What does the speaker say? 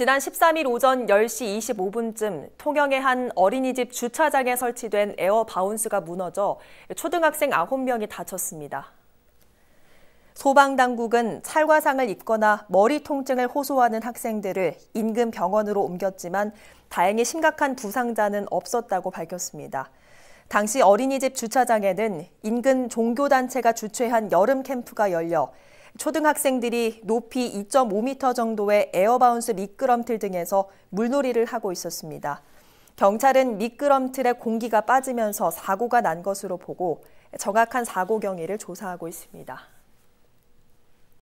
지난 13일 오전 10시 25분쯤 통영의 한 어린이집 주차장에 설치된 에어 바운스가 무너져 초등학생 9명이 다쳤습니다. 소방당국은 찰과상을 입거나 머리 통증을 호소하는 학생들을 인근 병원으로 옮겼지만 다행히 심각한 부상자는 없었다고 밝혔습니다. 당시 어린이집 주차장에는 인근 종교단체가 주최한 여름 캠프가 열려 초등학생들이 높이 2.5m 정도의 에어바운스 미끄럼틀 등에서 물놀이를 하고 있었습니다. 경찰은 미끄럼틀에 공기가 빠지면서 사고가 난 것으로 보고 정확한 사고 경위를 조사하고 있습니다.